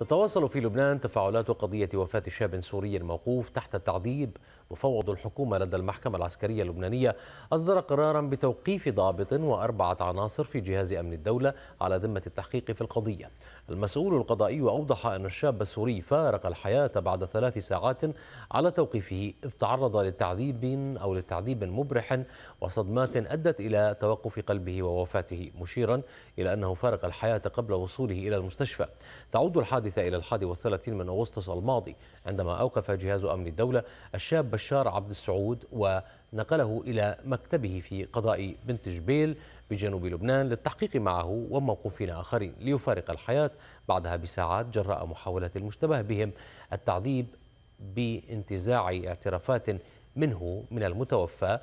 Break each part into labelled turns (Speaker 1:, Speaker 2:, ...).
Speaker 1: تتواصل في لبنان تفاعلات قضية وفاة شاب سوري موقوف تحت التعذيب مفوض الحكومة لدى المحكمة العسكرية اللبنانية أصدر قرارا بتوقيف ضابط وأربعة عناصر في جهاز أمن الدولة على ذمة التحقيق في القضية المسؤول القضائي أوضح أن الشاب السوري فارق الحياة بعد ثلاث ساعات على توقيفه إذ تعرض للتعذيب أو للتعذيب مبرح وصدمات أدت إلى توقف قلبه ووفاته مشيرا إلى أنه فارق الحياة قبل وصوله إلى المستشفى تعود الحادثة الحادث إلى الحادي والثلاثين من أغسطس الماضي عندما أوقف جهاز أمن الدولة الشاب بشار عبد السعود ونقله إلى مكتبه في قضاء بنت جبيل بجنوب لبنان للتحقيق معه وموقوفين آخرين ليفارق الحياة بعدها بساعات جراء محاولة المشتبه بهم التعذيب بانتزاع اعترافات منه من المتوفى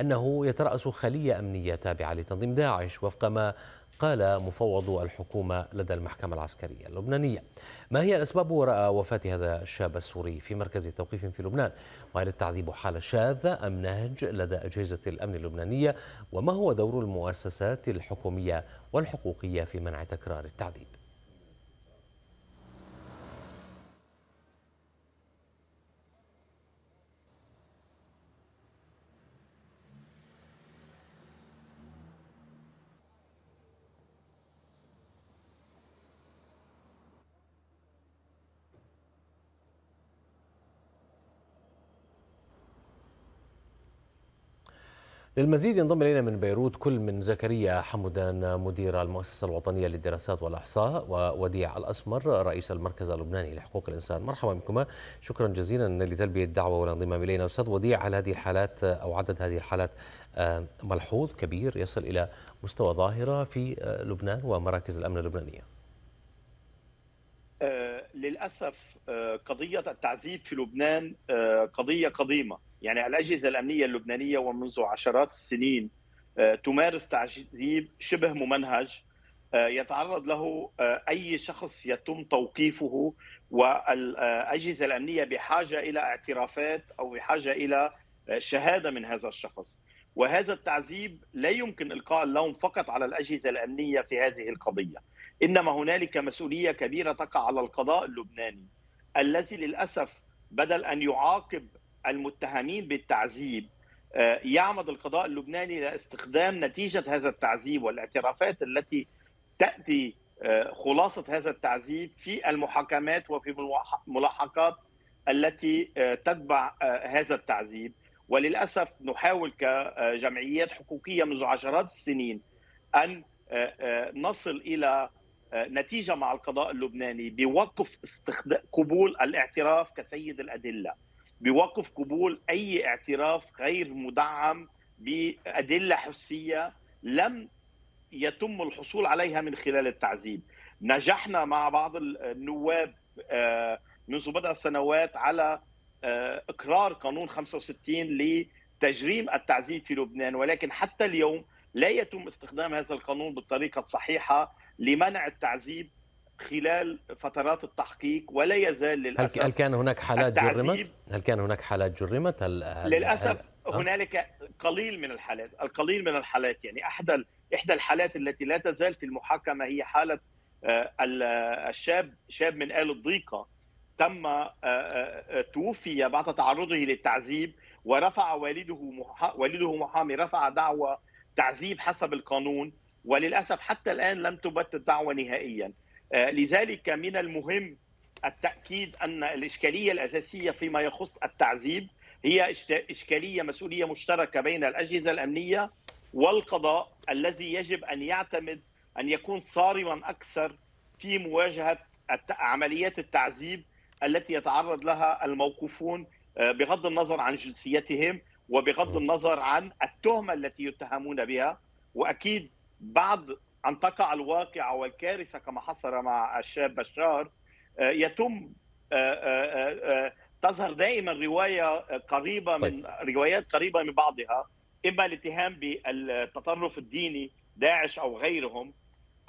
Speaker 1: أنه يترأس خلية أمنية تابعة لتنظيم داعش وفق ما قال مفوض الحكومة لدى المحكمة العسكرية اللبنانية ما هي الأسباب وراء وفاة هذا الشاب السوري في مركز توقيف في لبنان وهل التعذيب حالة شاذة أم نهج لدى أجهزة الأمن اللبنانية وما هو دور المؤسسات الحكومية والحقوقية في منع تكرار التعذيب للمزيد ينضم الينا من بيروت كل من زكريا حمدان مدير المؤسسه الوطنيه للدراسات والاحصاء ووديع الاسمر رئيس المركز اللبناني لحقوق الانسان مرحبا بكما شكرا جزيلا لتلبيه الدعوه والانضمام الينا استاذ وديع هل هذه الحالات او عدد هذه الحالات آه، ملحوظ كبير يصل الى مستوى ظاهره في آه، لبنان ومراكز الامن اللبنانيه
Speaker 2: آه، للاسف آه، قضية التعذيب في لبنان آه، قضية قديمة يعني الأجهزة الأمنية اللبنانية ومنذ عشرات السنين آه، تمارس تعذيب شبه ممنهج يتعرض له أي شخص يتم توقيفه والأجهزة الأمنية بحاجة إلى اعترافات أو بحاجة إلى شهادة من هذا الشخص وهذا التعذيب لا يمكن إلقاء اللوم فقط على الأجهزة الأمنية في هذه القضية إنما هنالك مسؤولية كبيرة تقع على القضاء اللبناني الذي للاسف بدل ان يعاقب المتهمين بالتعذيب آه، يعمد القضاء اللبناني لاستخدام نتيجه هذا التعذيب والاعترافات التي تاتي آه، خلاصه هذا التعذيب في المحاكمات وفي الملاحقات التي آه، تتبع هذا التعذيب وللاسف نحاول كجمعيات حقوقيه منذ عشرات السنين ان نصل الى آه، نتيجه مع القضاء اللبناني بوقف استخد... قبول الاعتراف كسيد الادله بوقف قبول اي اعتراف غير مدعم بادله حسيه لم يتم الحصول عليها من خلال التعذيب نجحنا مع بعض النواب آه، منذ بضع سنوات على آه، اقرار قانون 65 لتجريم التعذيب في لبنان ولكن حتى اليوم لا يتم استخدام هذا القانون بالطريقه الصحيحه لمنع التعذيب خلال فترات التحقيق ولا يزال للاسف هل
Speaker 1: كان هناك حالات جرمت؟ هل كان هناك حالات جرمت؟ هل للاسف هل...
Speaker 2: هنالك قليل من الحالات، القليل من الحالات يعني احدى احدى الحالات التي لا تزال في المحاكمه هي حاله آه، الشاب شاب من آل الضيقه تم آه، آه، توفي بعد تعرضه للتعذيب ورفع والده والده محامي رفع دعوى تعذيب حسب القانون وللاسف حتى الان لم تبت الدعوه نهائيا آه، لذلك من المهم التاكيد ان الاشكاليه الاساسيه فيما يخص التعذيب هي اشكاليه مسؤوليه مشتركه بين الاجهزه الامنيه والقضاء الذي يجب ان يعتمد ان يكون صارما اكثر في مواجهه عمليات التعذيب التي يتعرض لها الموقوفون آه، بغض النظر عن جنسيتهم وبغض النظر عن التهمه التي يتهمون بها واكيد بعد ان تقع الواقعه والكارثه كما حصل مع الشاب بشار آه، يتم آه، آه، تظهر دائما روايه قريبه من طيب. روايات قريبه من بعضها اما الاتهام بالتطرف الديني داعش او غيرهم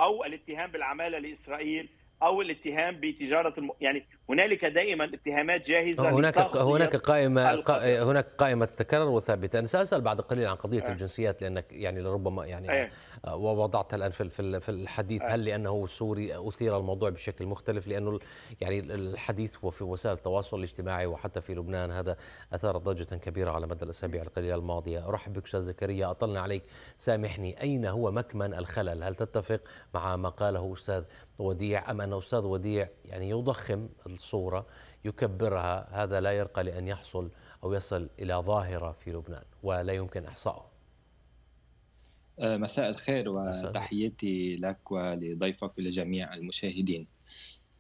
Speaker 2: او الاتهام بالعماله لاسرائيل او الاتهام بتجاره الم... يعني هنالك دائما اتهامات جاهزه هناك هناك
Speaker 1: قائمه الق... هناك قائمه تتكرر وثابته انا ساسال بعد قليل عن قضيه أه. الجنسيات لانك يعني لربما يعني أه. ووضعتها الان في في الحديث أه. هل لانه سوري اثير الموضوع بشكل مختلف لانه يعني الحديث وفي وسائل التواصل الاجتماعي وحتى في لبنان هذا اثار ضجه كبيره على مدى الاسابيع القليله الماضيه ارحب بك استاذ زكريا اطلنا عليك سامحني اين هو مكمن الخلل هل تتفق مع ما قاله استاذ وديع أما أستاذ وديع يعني يضخم الصورة يكبرها هذا لا يرقى لأن يحصل أو يصل إلى ظاهرة في لبنان ولا يمكن إحصائه
Speaker 3: آه، مساء الخير وتحياتي لك ولضيفك ولجميع المشاهدين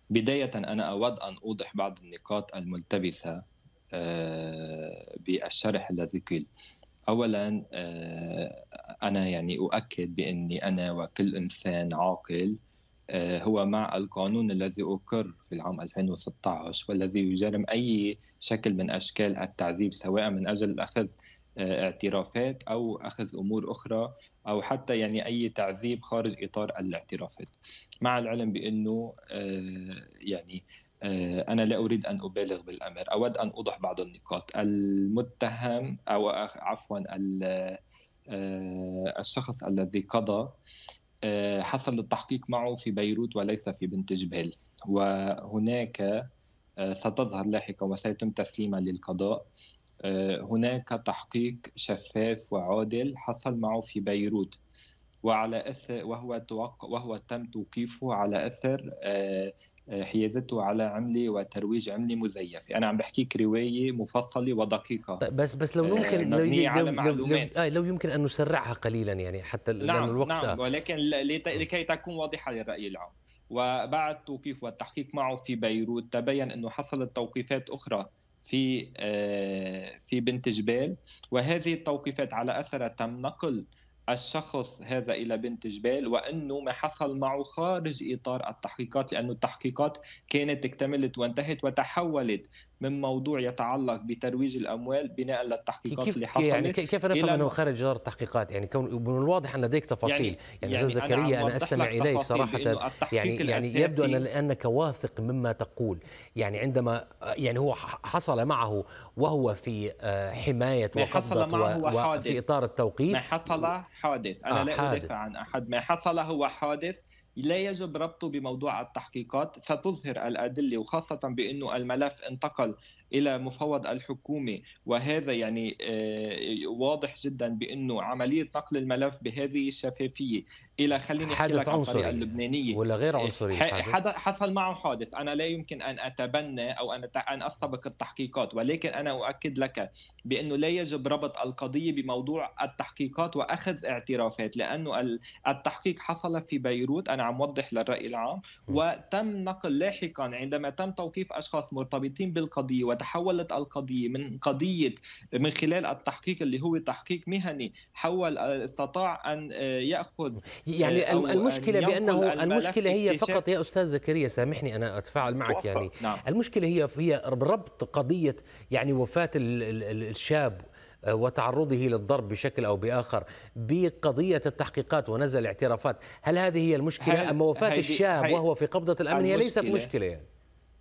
Speaker 3: بداية أنا أود أن أوضح بعض النقاط الملتبسة آه، بالشرح الذي قيل أولا آه، أنا يعني أؤكد بأني أنا وكل إنسان عاقل آه، هو مع القانون الذي أقر في العام 2016 والذي يجرم أي شكل من أشكال التعذيب سواء من أجل أخذ آه، اعترافات أو أخذ أمور أخرى أو حتى يعني أي تعذيب خارج إطار الاعترافات مع العلم بأنه آه، يعني أنا لا أريد أن أبالغ بالأمر أود أن أوضح بعض النقاط المتهم أو عفوا الشخص الذي قضى حصل التحقيق معه في بيروت وليس في بنت جبال وهناك آه، ستظهر لاحقا وسيتم تسليمها للقضاء آه، هناك تحقيق شفاف وعادل حصل معه في بيروت وعلى اثر وهو توق وهو تم توقيفه على اثر آه، آه، حيازته على عمله وترويج عمله مزيفه، يعني انا عم بحكيك روايه مفصله ودقيقه
Speaker 1: بس بس لو آه، يمكن لو, على لو, لو, لو, آه لو يمكن ان نسرعها قليلا يعني حتى نعم الوقت نعم
Speaker 3: ولكن لكي تكون واضحه للراي العام. وبعد توقيف والتحقيق معه في بيروت تبين انه حصلت توقيفات اخرى في في بنت جبال وهذه التوقيفات على اثرها تم نقل الشخص هذا الى بنت جبال وانه ما حصل معه خارج اطار التحقيقات لانه التحقيقات كانت اكتملت وانتهت وتحولت من موضوع يتعلق بترويج الاموال بناء
Speaker 1: للتحقيقات كيف اللي حصلت يعني كيف نفهم انه خارج جدار التحقيقات يعني كون من الواضح ان لديك تفاصيل يعني, يعني, يعني زكريا انا, أنا استمع اليك صراحه يعني يعني يبدو ان انك واثق مما تقول يعني عندما يعني هو حصل معه وهو في آه، حمايه حصل معه حادث في اطار التوقيف ما حصل
Speaker 3: حادث انا آه لا حادث. ادافع عن احد ما حصل هو حادث لا يجب ربطه بموضوع التحقيقات ستظهر الادله وخاصه بانه الملف انتقل الدول الى مفوض الحكومه وهذا يعني آه، واضح جدا بانه عمليه نقل الملف بهذه الشفافيه الى خليني احكي لك عن الطريقه
Speaker 1: اللبنانيه ولا غير آه، عنصري حدث
Speaker 3: حصل معه حادث انا لا يمكن ان اتبنى او ان ان استبق التحقيقات ولكن انا اؤكد لك بانه لا يجب ربط القضيه بموضوع التحقيقات واخذ اعترافات لانه التحقيق حصل في بيروت انا عم وضح للراي العام وتم نقل لاحقا عندما تم توقيف اشخاص مرتبطين بالقضيه القضية وتحولت القضية من قضية من خلال التحقيق اللي هو تحقيق مهني حول آه، استطاع أن آه، يأخذ
Speaker 1: يعني آه، المشكلة بأنه المشكلة هي فقط يا أستاذ زكريا سامحني أنا أتفاعل معك يعني نعم. المشكلة هي هي ربط قضية يعني وفاة الشاب وتعرضه للضرب بشكل او باخر بقضيه التحقيقات ونزل اعترافات، هل هذه هي المشكله؟ اما وفاه الشاب وهو في قبضه الامن هي ليست مشكله يعني.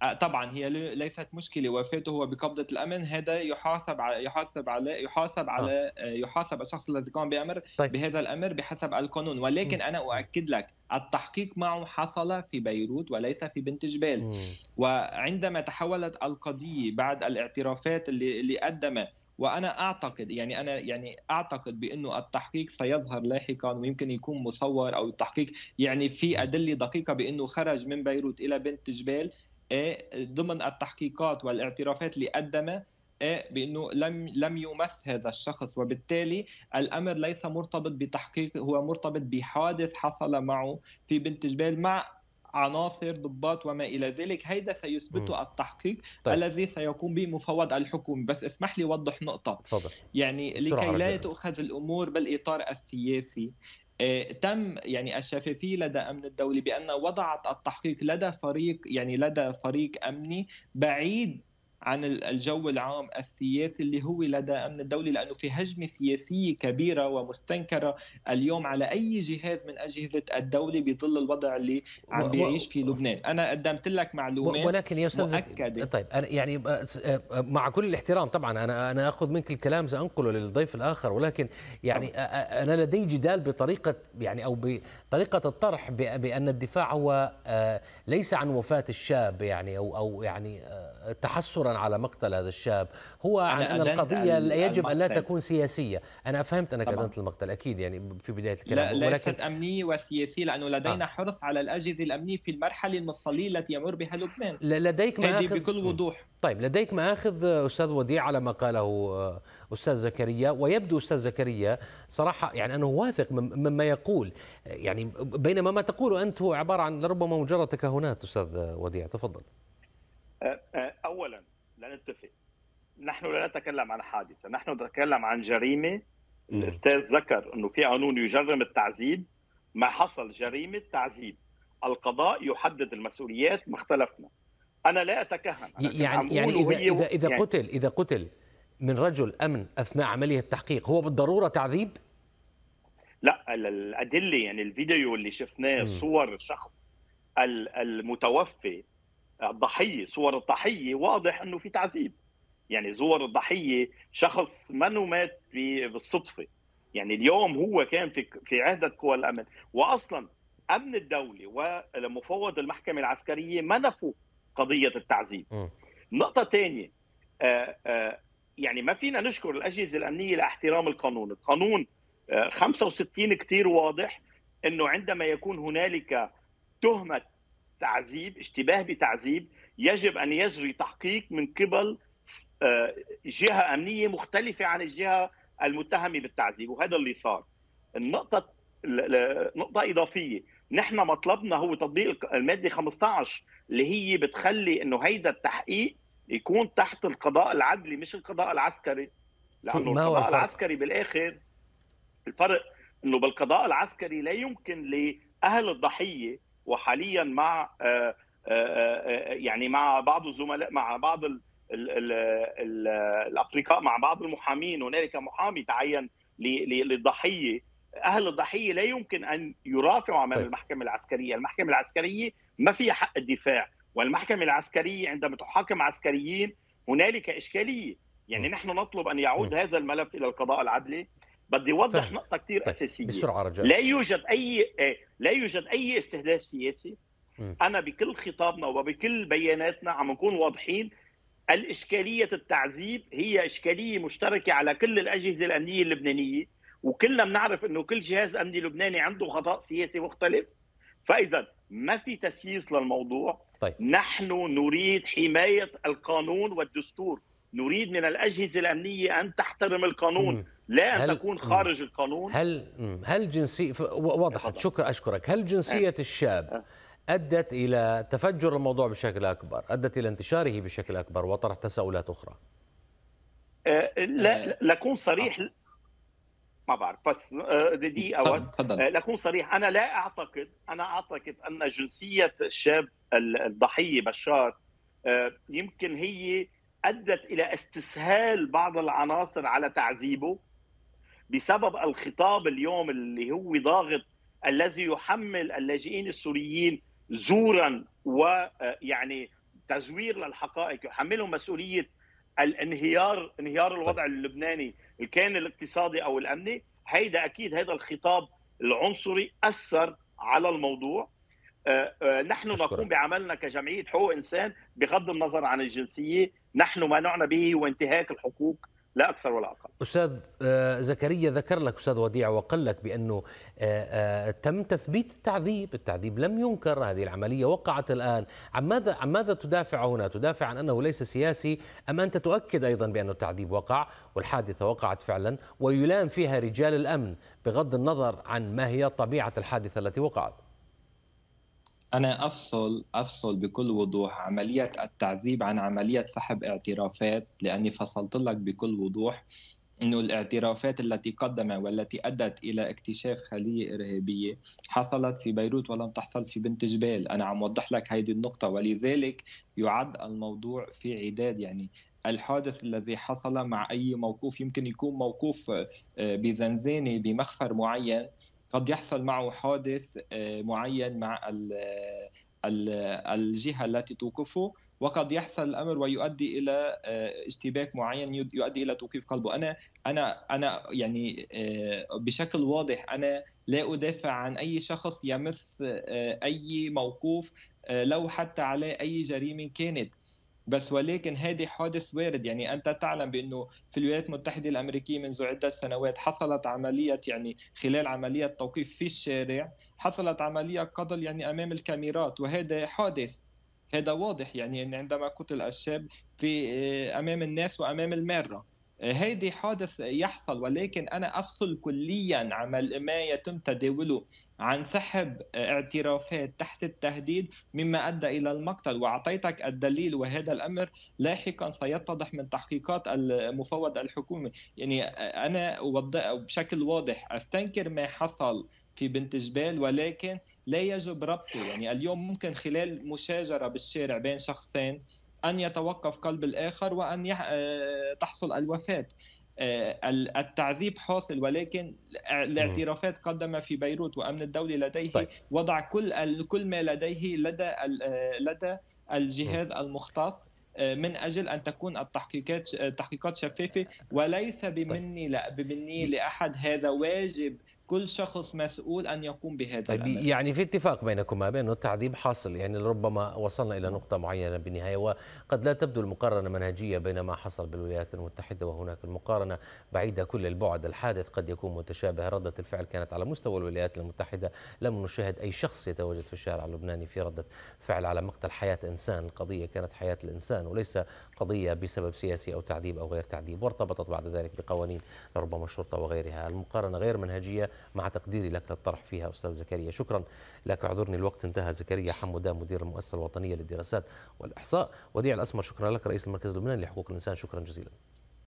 Speaker 3: آه، طبعا هي ليست مشكله وفاته هو بقبضه الامن هذا يحاسب على يحاسب على يحاسب على آه. آه، يحاسب الشخص الذي قام بامر طيب. بهذا الامر بحسب القانون ولكن م. انا اؤكد لك التحقيق معه حصل في بيروت وليس في بنت جبال م. وعندما تحولت القضيه بعد الاعترافات اللي اللي قدمها وانا اعتقد يعني انا يعني اعتقد بانه التحقيق سيظهر لاحقا ويمكن يكون مصور او التحقيق يعني في ادله دقيقه بانه خرج من بيروت الى بنت جبال إيه، ضمن التحقيقات والاعترافات اللي قدمها إيه، بانه لم لم يمس هذا الشخص وبالتالي الامر ليس مرتبط بتحقيق هو مرتبط بحادث حصل معه في بنت جبال مع عناصر ضباط وما الى ذلك هذا سيثبته التحقيق طيب. الذي سيقوم به مفوض الحكومه بس اسمح لي اوضح نقطه فضل. يعني لكي لا تؤخذ الامور بالاطار السياسي آه، تم يعني الشفافية لدى أمن الدولي بأن وضعت التحقيق لدى فريق يعني لدى فريق أمني بعيد عن الجو العام السياسي اللي هو لدى امن الدوله لانه في هجمه سياسيه كبيره ومستنكره اليوم على اي جهاز من اجهزه الدوله بظل الوضع اللي عم بيعيش في لبنان، انا قدمت لك معلومات ولكن يا استاذ مؤكده طيب
Speaker 1: يعني مع كل الاحترام طبعا انا انا اخذ منك الكلام سانقله للضيف الاخر ولكن يعني انا لدي جدال بطريقه يعني او بطريقه الطرح بان الدفاع هو ليس عن وفاه الشاب يعني او او يعني تحسرا على مقتل هذا الشاب هو عن أن القضية يجب أن لا تكون سياسية أنا فهمت أنك أدنت المقتل أكيد يعني في بداية الكلام لا ولكن ليست
Speaker 3: أمنية وسياسية لأنه لدينا آه. حرص على الأجهزة الأمنية في المرحلة المفصلية التي يمر بها لبنان
Speaker 1: لديك مآخذ هذه بكل وضوح طيب لديك مآخذ أستاذ وديع على ما قاله آه، أستاذ زكريا ويبدو أستاذ زكريا صراحة يعني أنه واثق مما يقول يعني بينما ما تقوله أنت هو عبارة عن لربما مجرد تكهنات أستاذ وديع تفضل
Speaker 2: آه، آه، أولا لا نتفق نحن لا نتكلم عن حادثه نحن نتكلم عن جريمه الاستاذ ذكر انه في قانون يجرم التعذيب ما حصل جريمه تعذيب القضاء يحدد المسؤوليات ما اختلفنا انا لا اتكهن أنا يعني يعني اذا اذا,
Speaker 1: إذا يعني قتل اذا قتل من رجل امن اثناء عمليه التحقيق هو بالضروره تعذيب
Speaker 2: لا الادله يعني الفيديو اللي شفناه صور شخص المتوفي الضحيه صور الضحيه واضح انه في تعذيب يعني صور الضحيه شخص منه مات بالصدفه يعني اليوم هو كان في في عهده قوى الامن واصلا امن الدوله ومفوض المحكمه العسكريه منفوا قضيه التعذيب نقطه ثانيه آه، آه، يعني ما فينا نشكر الاجهزه الامنيه لاحترام القانون القانون 65 آه، كثير واضح انه عندما يكون هنالك تهمه تعذيب اشتباه بتعذيب يجب ان يجري تحقيق من قبل آه، جهه امنيه مختلفه عن الجهه المتهمه بالتعذيب وهذا اللي صار النقطه نقطه اضافيه نحن مطلبنا هو تطبيق الماده 15 اللي هي بتخلي انه هيدا التحقيق يكون تحت القضاء العدلي مش القضاء العسكري
Speaker 1: لانه القضاء العسكري
Speaker 2: بالاخر الفرق انه بالقضاء العسكري لا يمكن لاهل الضحيه وحاليا مع آه، آه، آه، يعني مع بعض الزملاء مع بعض ال ال ال مع بعض المحامين هنالك محامي تعين للضحيه اهل الضحيه لا يمكن ان يرافعوا عمل طيب. المحكمه العسكريه، المحكمه العسكريه ما فيها حق الدفاع، والمحكمه العسكريه عندما تحاكم عسكريين هنالك اشكاليه، يعني نحن نطلب ان يعود هذا الملف الى القضاء العدلي بدي اوضح فهم. نقطه كثير طيب. اساسيه بسرعه رجاء لا يوجد اي إيه، لا يوجد اي استهداف سياسي م. انا بكل خطابنا وبكل بياناتنا عم نكون واضحين الإشكالية التعذيب هي إشكالية مشتركة على كل الأجهزة الأمنية اللبنانية وكلنا بنعرف أنه كل جهاز أمني لبناني عنده خطاء سياسي مختلف فإذا ما في تسييس للموضوع طيب. نحن نريد حماية القانون والدستور نريد من الأجهزة الأمنية أن تحترم القانون م. لا أن تكون خارج القانون
Speaker 1: هل هل جنسي وضحت شكرا أشكرك هل جنسية أه. الشاب أه. أدت إلى تفجر الموضوع بشكل أكبر أدت إلى انتشاره بشكل أكبر وطرح تساؤلات أخرى
Speaker 2: أه، لا لكون صريح ما بعرف بس دي اول لكون صريح انا لا اعتقد انا اعتقد ان جنسيه الشاب الضحيه بشار يمكن هي ادت الى استسهال بعض العناصر على تعذيبه بسبب الخطاب اليوم اللي هو ضاغط الذي يحمل اللاجئين السوريين زورا ويعني آه، تزوير للحقائق يحملهم مسؤوليه الانهيار انهيار طيب. الوضع اللبناني اللي كان الاقتصادي او الامني هيدا اكيد هذا الخطاب العنصري اثر على الموضوع آه، آه، نحن أشكرك. نقوم بعملنا كجمعيه حقوق انسان بغض النظر عن الجنسيه نحن ما نعنى به هو انتهاك الحقوق لا اكثر ولا
Speaker 1: اقل. استاذ آه، زكريا ذكر لك استاذ وديع وقال لك بانه آه، آه، تم تثبيت التعذيب، التعذيب لم ينكر، هذه العمليه وقعت الان، عن ماذا عن ماذا تدافع هنا؟ تدافع عن انه ليس سياسي ام انت تؤكد ايضا بانه التعذيب وقع والحادثه وقعت فعلا ويلام فيها رجال الامن بغض النظر عن ما هي طبيعه الحادثه التي وقعت.
Speaker 3: انا افصل افصل بكل وضوح عمليه التعذيب عن عمليه سحب اعترافات لاني فصلت لك بكل وضوح انه الاعترافات التي قدمها والتي ادت الى اكتشاف خليه ارهابيه حصلت في بيروت ولم تحصل في بنت جبال، انا عم وضح لك هذه النقطه ولذلك يعد الموضوع في عداد يعني الحادث الذي حصل مع اي موقوف يمكن يكون موقوف آه، بزنزانه بمخفر معين قد يحصل معه حادث آه، معين مع آه، آه، الجهه التي توقفه وقد يحصل الامر ويؤدي الى اشتباك معين يؤدي الى توقيف قلبه انا انا انا يعني بشكل واضح انا لا ادافع عن اي شخص يمس اي موقوف لو حتى على اي جريمه كانت بس ولكن هذه حادث وارد يعني أنت تعلم بأنه في الولايات المتحدة الأمريكية منذ عدة سنوات حصلت عملية يعني خلال عملية توقيف في الشارع حصلت عملية قتل يعني أمام الكاميرات وهذا حادث هذا واضح يعني أن عندما قتل الشاب في آه، أمام الناس وأمام المارة هيدي حادث يحصل ولكن انا افصل كليا عمل ما يتم تداوله عن سحب اعترافات تحت التهديد مما ادى الى المقتل واعطيتك الدليل وهذا الامر لاحقا سيتضح من تحقيقات المفوض الحكومي يعني انا اوضح بشكل واضح استنكر ما حصل في بنت جبال ولكن لا يجب ربطه يعني اليوم ممكن خلال مشاجره بالشارع بين شخصين أن يتوقف قلب الآخر وأن آه، تحصل الوفاة آه، التعذيب حاصل ولكن الاعترافات قدم في بيروت وامن الدوله لديه طيب. وضع كل كل ما لديه لدى آه، لدى الجهاز المختص من اجل ان تكون التحقيقات تحقيقات شفافه وليس طيب. بمني لا بمني لاحد هذا واجب كل شخص مسؤول ان يقوم بهذا طيب الأمر. يعني
Speaker 1: في اتفاق بينكما بانه التعذيب حاصل يعني ربما وصلنا الى نعم. نقطه معينه بالنهايه وقد لا تبدو المقارنه منهجيه بين ما حصل بالولايات المتحده وهناك المقارنه بعيده كل البعد الحادث قد يكون متشابه رده الفعل كانت على مستوى الولايات المتحده لم نشاهد اي شخص يتواجد في الشارع اللبناني في رده فعل على مقتل حياه انسان القضيه كانت حياه الانسان وليس قضيه بسبب سياسي او تعذيب او غير تعذيب وارتبطت بعد ذلك بقوانين ربما الشرطه وغيرها المقارنه غير منهجيه مع تقديري لك للطرح فيها أستاذ زكريا شكرا لك اعذرني الوقت انتهى زكريا حمودة مدير المؤسسة الوطنية للدراسات والإحصاء وديع الأسمر شكرا لك رئيس المركز اللبناني لحقوق الإنسان شكرا جزيلا